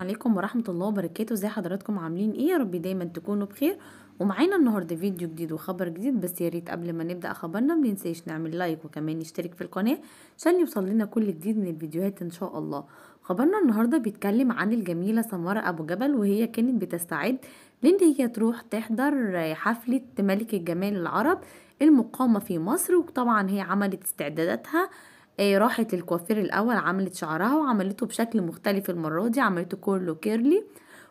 عليكم ورحمة الله وبركاته ازي حضراتكم عاملين ايه يا رب دايما تكونوا بخير ومعانا النهاردة فيديو جديد وخبر جديد بس يا ريت قبل ما نبدأ خبرنا متنساش نعمل لايك وكمان نشترك في القناة عشان يوصل لنا كل جديد من الفيديوهات ان شاء الله خبرنا النهاردة بيتكلم عن الجميلة سمارة ابو جبل وهي كانت بتستعد لان هي تروح تحضر حفلة ملك الجمال العرب المقامة في مصر وطبعا هي عملت استعداداتها آه راحت للكوافير الاول عملت شعرها وعملته بشكل مختلف المره دي عملته كورلو كيرلي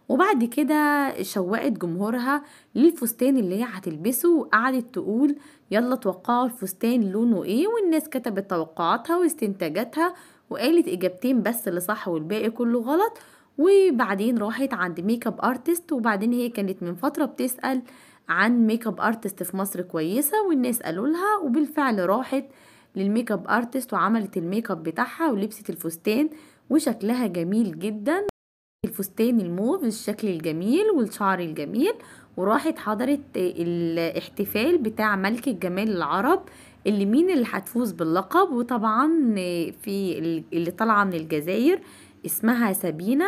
وبعد كده شوقت جمهورها للفستان اللي هي هتلبسه وقعدت تقول يلا توقعوا الفستان لونه ايه والناس كتبت توقعاتها واستنتاجاتها وقالت اجابتين بس اللي صح والباقي كله غلط وبعدين راحت عند ميك اب ارتست وبعدين هي كانت من فتره بتسال عن ميك اب ارتست في مصر كويسه والناس قالوا لها وبالفعل راحت للميك اب ارتست وعملت الميك اب بتاعها ولبست الفستان وشكلها جميل جدا الفستان الموف الشكل الجميل والشعر الجميل وراحت حضرت الاحتفال بتاع ملكة جمال العرب اللي مين اللي هتفوز باللقب وطبعا في اللي طالعة من الجزائر اسمها سابينة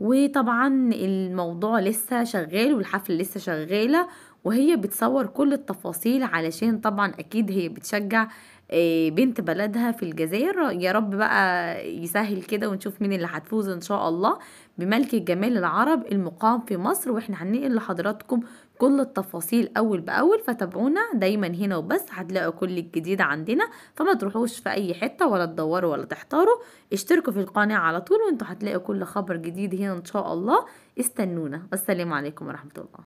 وطبعا الموضوع لسه شغال والحفل لسه شغالة وهي بتصور كل التفاصيل علشان طبعا اكيد هي بتشجع آه، بنت بلدها في الجزائر يا رب بقى يسهل كده ونشوف مين اللي هتفوز ان شاء الله بملك الجمال العرب المقام في مصر واحنا هننقل لحضراتكم كل التفاصيل اول باول فتابعونا دايما هنا وبس هتلاقوا كل الجديد عندنا فما تروحوش في اي حته ولا تدوروا ولا تحتاروا اشتركوا في القناه على طول وانتوا هتلاقوا كل خبر جديد هنا ان شاء الله استنونا والسلام عليكم ورحمه الله